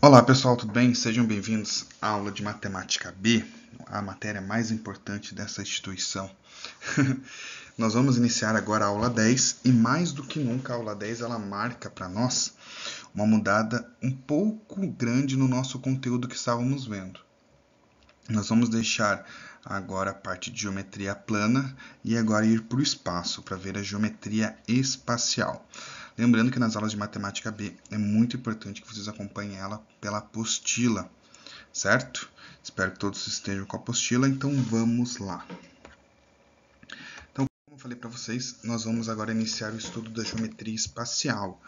Olá pessoal, tudo bem? Sejam bem-vindos à aula de Matemática B, a matéria mais importante dessa instituição. nós vamos iniciar agora a aula 10 e mais do que nunca a aula 10 ela marca para nós uma mudada um pouco grande no nosso conteúdo que estávamos vendo. Nós vamos deixar agora a parte de geometria plana e agora ir para o espaço para ver a geometria espacial. Lembrando que nas aulas de matemática B é muito importante que vocês acompanhem ela pela apostila, certo? Espero que todos estejam com a apostila, então vamos lá. Então, como eu falei para vocês, nós vamos agora iniciar o estudo da geometria espacial,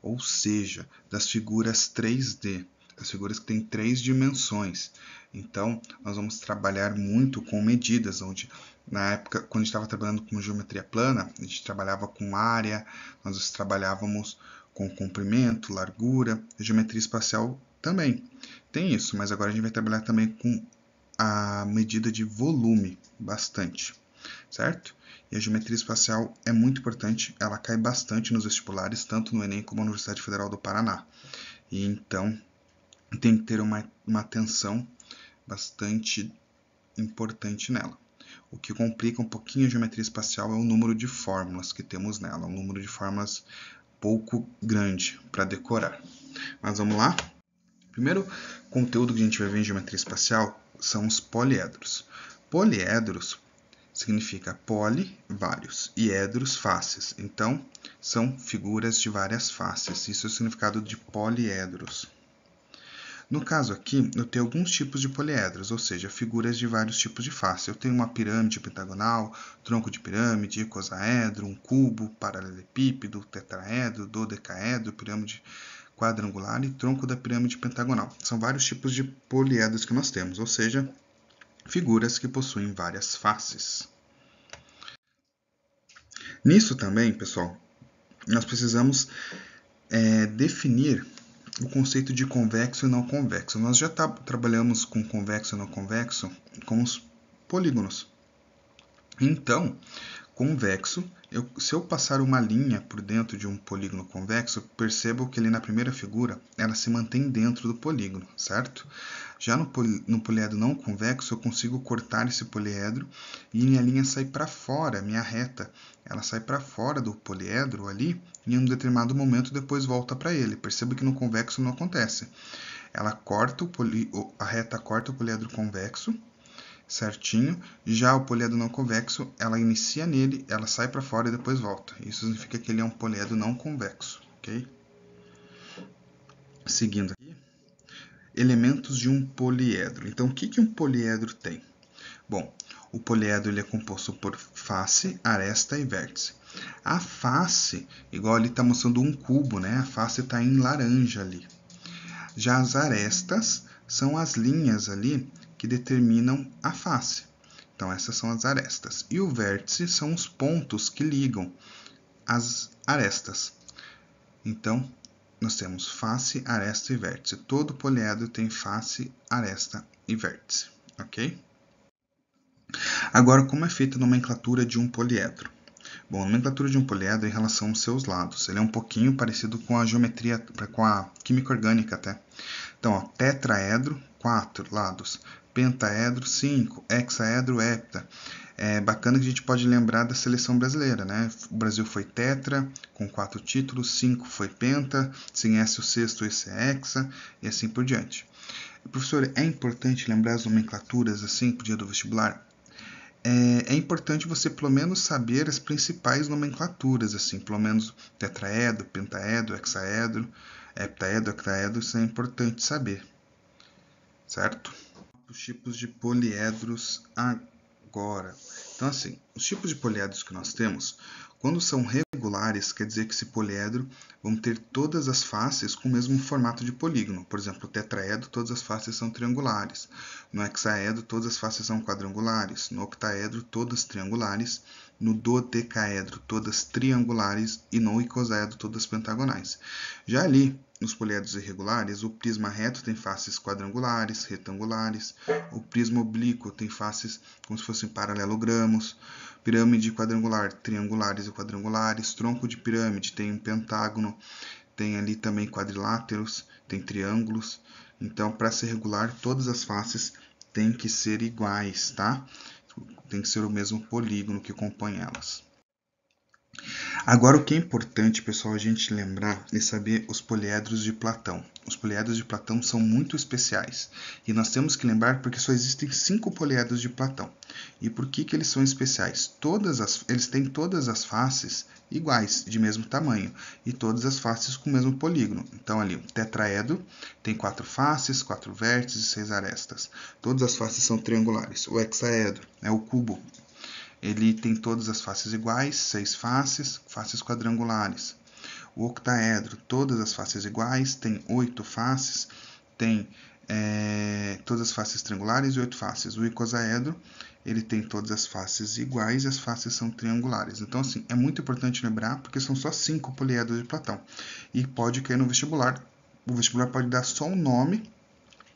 ou seja, das figuras 3D as figuras que têm três dimensões. Então, nós vamos trabalhar muito com medidas, onde na época, quando estava trabalhando com geometria plana, a gente trabalhava com área, nós trabalhávamos com comprimento, largura, geometria espacial também tem isso, mas agora a gente vai trabalhar também com a medida de volume, bastante, certo? E a geometria espacial é muito importante, ela cai bastante nos vestibulares, tanto no Enem como na Universidade Federal do Paraná. E então tem que ter uma, uma atenção bastante importante nela. O que complica um pouquinho a geometria espacial é o número de fórmulas que temos nela, um número de fórmulas pouco grande para decorar. Mas vamos lá? Primeiro conteúdo que a gente vai ver em geometria espacial são os poliedros. Poliedros significa poli, vários, e edros, faces. Então, são figuras de várias faces. Isso é o significado de poliedros. No caso aqui, eu tenho alguns tipos de poliedros, ou seja, figuras de vários tipos de face. Eu tenho uma pirâmide pentagonal, tronco de pirâmide, icosaedro, um cubo, paralelepípedo, tetraedro, dodecaedro, pirâmide quadrangular e tronco da pirâmide pentagonal. São vários tipos de poliedros que nós temos, ou seja, figuras que possuem várias faces. Nisso também, pessoal, nós precisamos é, definir o conceito de convexo e não convexo. Nós já tá, trabalhamos com convexo e não convexo com os polígonos. Então, convexo, eu, se eu passar uma linha por dentro de um polígono convexo, percebo que ele na primeira figura ela se mantém dentro do polígono, certo? Já no, poli, no poliedro não convexo, eu consigo cortar esse poliedro e minha linha sai para fora, minha reta ela sai para fora do poliedro ali e em um determinado momento depois volta para ele. Perceba que no convexo não acontece. Ela corta o poli... a reta corta o poliedro convexo certinho, já o poliedro não convexo, ela inicia nele, ela sai para fora e depois volta. Isso significa que ele é um poliedro não convexo, OK? Seguindo aqui, elementos de um poliedro. Então, o que, que um poliedro tem? Bom, o poliedro é composto por face, aresta e vértice. A face, igual ele está mostrando um cubo, né? A face está em laranja ali. Já as arestas são as linhas ali que determinam a face. Então, essas são as arestas. E o vértice são os pontos que ligam as arestas. Então, nós temos face, aresta e vértice. Todo poliedro tem face, aresta e vértice, ok? Agora, como é feita a nomenclatura de um poliedro? Bom, a nomenclatura de um poliedro é em relação aos seus lados, ele é um pouquinho parecido com a geometria, com a química orgânica até. Então, ó, tetraedro, quatro lados, pentaedro, cinco, hexaedro, hepta. É bacana que a gente pode lembrar da seleção brasileira, né? O Brasil foi tetra, com quatro títulos, cinco foi penta, sem S o sexto, esse é hexa, e assim por diante. Professor, é importante lembrar as nomenclaturas assim pro dia do vestibular? É, é, importante você pelo menos saber as principais nomenclaturas, assim, pelo menos tetraedro, pentaedro, hexaedro, heptaedro, octaedro, isso é importante saber, certo? Os tipos de poliedros agora. Então, assim, os tipos de poliedros que nós temos, quando são regulares, quer dizer que esse poliedro vão ter todas as faces com o mesmo formato de polígono. Por exemplo, o tetraedro, todas as faces são triangulares. No hexaedro, todas as faces são quadrangulares. No octaedro, todas triangulares. No dodecaedro, todas triangulares. E no icosaedro, todas pentagonais. Já ali, nos poliedros irregulares, o prisma reto tem faces quadrangulares, retangulares, o prisma oblíquo tem faces como se fossem paralelogramos, pirâmide quadrangular, triangulares e quadrangulares, tronco de pirâmide tem um pentágono, tem ali também quadriláteros, tem triângulos. Então, para ser regular, todas as faces têm que ser iguais, tá? Tem que ser o mesmo polígono que compõe elas. Agora, o que é importante, pessoal, a gente lembrar e saber os poliedros de Platão. Os poliedros de Platão são muito especiais e nós temos que lembrar porque só existem cinco poliedros de Platão. E por que, que eles são especiais? Todas as, eles têm todas as faces iguais, de mesmo tamanho, e todas as faces com o mesmo polígono. Então, ali, o tetraedro tem quatro faces, quatro vértices e seis arestas. Todas as faces são triangulares. O hexaedro é o cubo, ele tem todas as faces iguais, seis faces, faces quadrangulares. O octaedro, todas as faces iguais, tem oito faces, tem é, todas as faces triangulares e oito faces. O icosaedro, ele tem todas as faces iguais e as faces são triangulares. Então, assim, é muito importante lembrar, porque são só cinco poliedros de Platão. E pode cair no vestibular. O vestibular pode dar só um nome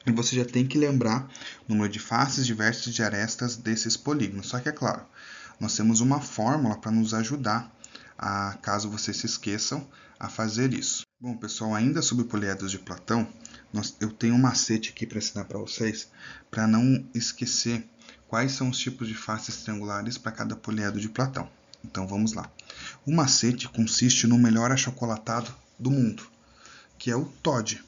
e você já tem que lembrar o número de faces diversas de arestas desses polígonos. Só que é claro, nós temos uma fórmula para nos ajudar a, caso vocês se esqueçam, a fazer isso. Bom, pessoal, ainda sobre poliedros de Platão, nós, eu tenho um macete aqui para ensinar para vocês, para não esquecer quais são os tipos de faces triangulares para cada poliedro de Platão. Então vamos lá. O macete consiste no melhor achocolatado do mundo, que é o Todd.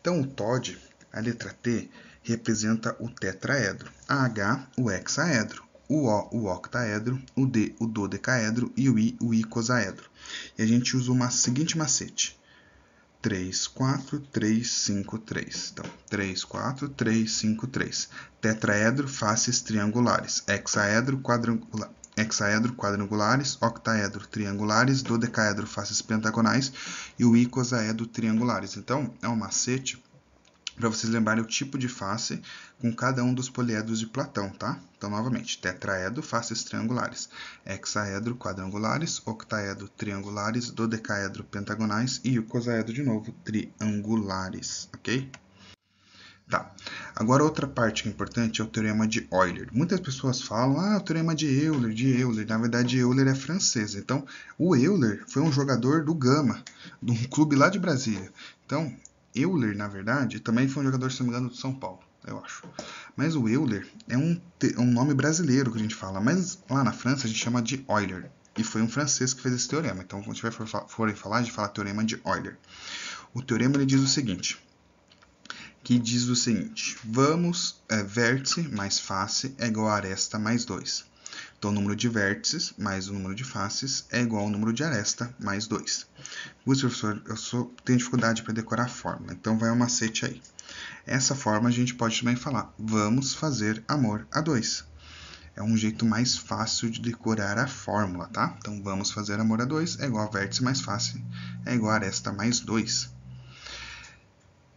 Então o Todd a letra T representa o tetraedro, a H o hexaedro, o O o octaedro, o D o dodecaedro e o I o icosaedro. E a gente usa o seguinte macete. 3, 4, 3, 5, 3. Então, 3, 4, 3, 5, 3. Tetraedro, faces triangulares. Hexaedro, quadrangular. Hexaedro quadrangulares, octaedro triangulares, dodecaedro faces pentagonais e o icosaedro triangulares. Então, é um macete para vocês lembrarem o tipo de face com cada um dos poliedros de Platão, tá? Então, novamente, tetraedro, faces triangulares, hexaedro, quadrangulares, octaedro, triangulares, dodecaedro, pentagonais e o cosaedro, de novo, triangulares, ok? Tá. Agora, outra parte é importante é o teorema de Euler. Muitas pessoas falam, ah, o teorema é de Euler, de Euler. Na verdade, Euler é francês. Então, o Euler foi um jogador do Gama, de um clube lá de Brasília. Então, Euler, na verdade, também foi um jogador, se não me engano, do São Paulo, eu acho. Mas o Euler é um, um nome brasileiro que a gente fala, mas lá na França a gente chama de Euler. E foi um francês que fez esse teorema. Então, quando tiver forem falar, a gente fala teorema de Euler. O teorema ele diz o seguinte: que diz o seguinte: vamos, é, vértice mais face é igual a aresta mais 2. Então, o número de vértices mais o número de faces é igual ao número de aresta mais 2. Putz, professor, eu sou, tenho dificuldade para decorar a fórmula, então vai ao macete aí. Essa forma a gente pode também falar, vamos fazer amor a 2. É um jeito mais fácil de decorar a fórmula, tá? Então, vamos fazer amor a 2 é igual a vértice mais face é igual a aresta mais 2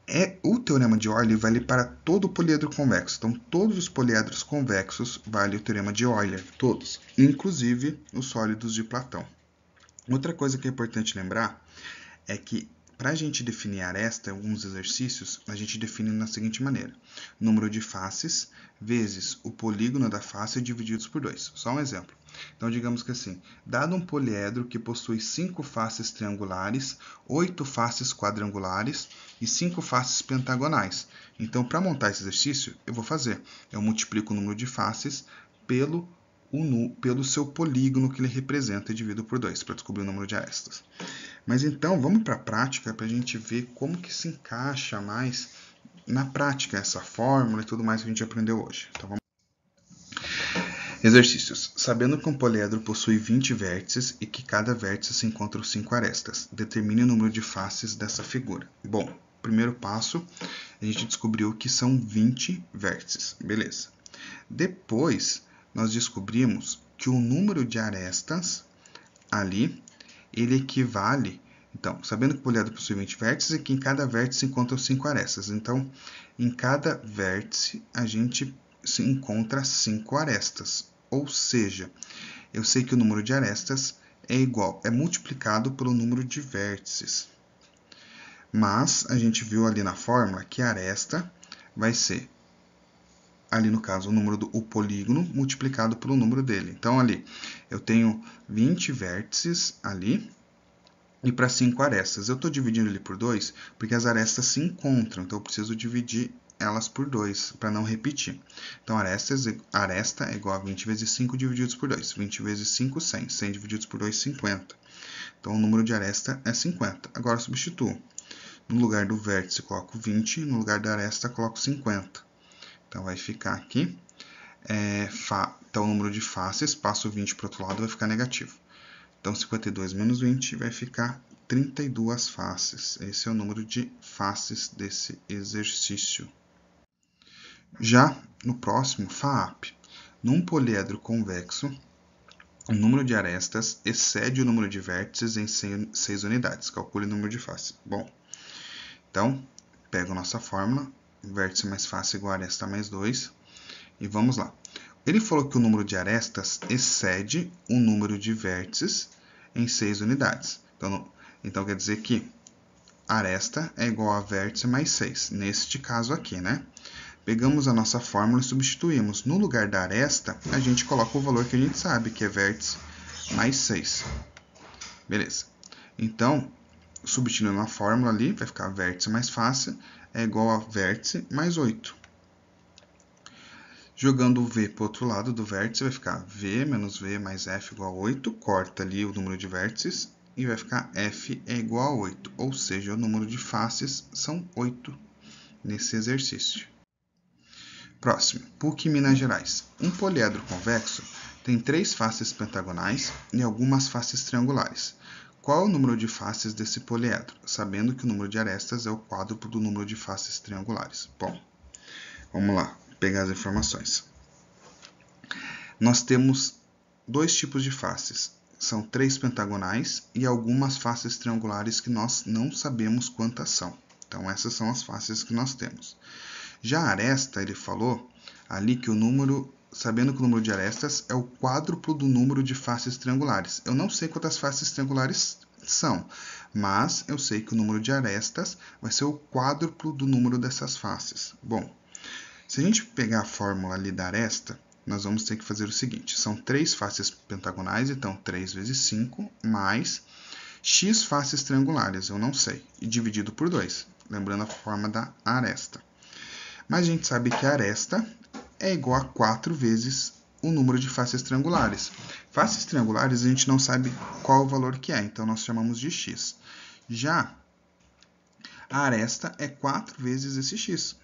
é, o teorema de Euler vale para todo poliedro convexo. Então, todos os poliedros convexos vale o teorema de Euler, todos, inclusive os sólidos de Platão. Outra coisa que é importante lembrar é que para a gente definir aresta, alguns exercícios, a gente define na seguinte maneira: número de faces vezes o polígono da face divididos por 2. Só um exemplo. Então, digamos que assim, dado um poliedro que possui cinco faces triangulares, oito faces quadrangulares e cinco faces pentagonais. Então, para montar esse exercício, eu vou fazer. Eu multiplico o número de faces pelo, o, pelo seu polígono que ele representa e divido por 2 para descobrir o número de arestas. Mas então, vamos para a prática para a gente ver como que se encaixa mais na prática essa fórmula e tudo mais que a gente aprendeu hoje. Então, vamos Exercícios. Sabendo que um poliedro possui 20 vértices e que cada vértice se encontra cinco arestas, determine o número de faces dessa figura. Bom, primeiro passo, a gente descobriu que são 20 vértices. Beleza. Depois, nós descobrimos que o número de arestas ali, ele equivale então, sabendo que o poliedro possui 20 vértices e que em cada vértice encontram 5 arestas. Então, em cada vértice a gente se encontra 5 arestas. Ou seja, eu sei que o número de arestas é igual, é multiplicado pelo número de vértices. Mas a gente viu ali na fórmula que a aresta vai ser ali no caso o número do o polígono multiplicado pelo número dele. Então ali eu tenho 20 vértices ali e para 5 arestas. Eu estou dividindo ele por 2 porque as arestas se encontram, então eu preciso dividir elas por 2, para não repetir. Então, aresta é igual a 20 vezes 5 divididos por 2. 20 vezes 5, 100. 100 divididos por 2, 50. Então, o número de aresta é 50. Agora, substituo. No lugar do vértice, coloco 20. No lugar da aresta, coloco 50. Então, vai ficar aqui. É, fa... Então, o número de faces, passo 20 para o outro lado, vai ficar negativo. Então, 52 menos 20 vai ficar 32 faces. Esse é o número de faces desse exercício. Já no próximo, FAAP. Num poliedro convexo, o número de arestas excede o número de vértices em 6 unidades. Calcule o número de faces. Bom, então, pego a nossa fórmula, vértice mais face igual a aresta mais 2, e vamos lá. Ele falou que o número de arestas excede o número de vértices em 6 unidades. Então, então, quer dizer que aresta é igual a vértice mais 6, neste caso aqui, né? Pegamos a nossa fórmula e substituímos. No lugar da aresta, a gente coloca o valor que a gente sabe, que é vértice mais 6. Beleza. Então, substituindo a fórmula ali, vai ficar vértice mais fácil, é igual a vértice mais 8. Jogando o V para o outro lado do vértice, vai ficar V menos V mais F igual a 8. Corta ali o número de vértices e vai ficar F é igual a 8. Ou seja, o número de faces são 8 nesse exercício. Próximo, PUC Minas Gerais. Um poliedro convexo tem três faces pentagonais e algumas faces triangulares. Qual é o número de faces desse poliedro? Sabendo que o número de arestas é o quádruplo do número de faces triangulares. Bom, vamos lá, pegar as informações. Nós temos dois tipos de faces. São três pentagonais e algumas faces triangulares que nós não sabemos quantas são. Então, essas são as faces que nós temos. Já a aresta, ele falou ali que o número, sabendo que o número de arestas é o quádruplo do número de faces triangulares. Eu não sei quantas faces triangulares são, mas eu sei que o número de arestas vai ser o quádruplo do número dessas faces. Bom, se a gente pegar a fórmula ali da aresta, nós vamos ter que fazer o seguinte: são três faces pentagonais, então 3 vezes 5 mais x faces triangulares, eu não sei, e dividido por 2, lembrando a forma da aresta. Mas a gente sabe que a aresta é igual a 4 vezes o número de faces triangulares. Faces triangulares a gente não sabe qual o valor que é, então nós chamamos de x. Já a aresta é 4 vezes esse x.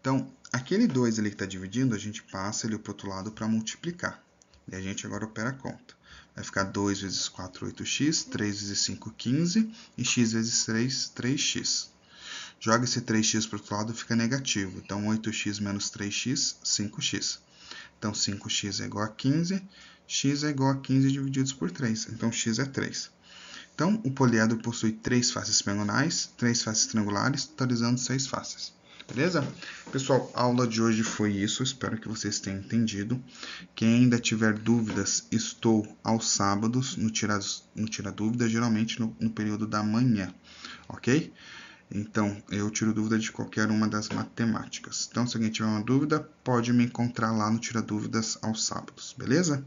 Então, aquele 2 ali que está dividindo, a gente passa ele para o outro lado para multiplicar. E a gente agora opera a conta. Vai ficar 2 vezes 4, 8x, 3 vezes 5, 15, e x vezes 3, 3x joga esse 3x para o outro lado, fica negativo. Então, 8x menos 3x, 5x. Então, 5x é igual a 15, x é igual a 15 divididos por 3. Então, x é 3. Então, o poliedro possui três faces pengonais, três faces triangulares, totalizando seis faces. Beleza? Pessoal, a aula de hoje foi isso. Espero que vocês tenham entendido. Quem ainda tiver dúvidas, estou aos sábados no Tira, no tira Dúvida, geralmente no, no período da manhã, ok? Então, eu tiro dúvida de qualquer uma das matemáticas. Então, se alguém tiver uma dúvida, pode me encontrar lá no Tira Dúvidas aos sábados, beleza?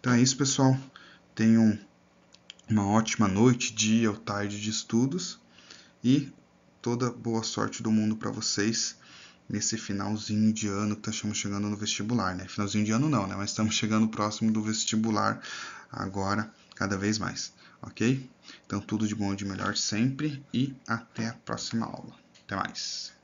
Então é isso, pessoal. Tenham uma ótima noite, dia ou tarde de estudos e toda boa sorte do mundo para vocês nesse finalzinho de ano que estamos tá chegando no vestibular, né? Finalzinho de ano não, né? Mas estamos chegando próximo do vestibular agora, cada vez mais ok? Então, tudo de bom e de melhor sempre e até a próxima aula. Até mais!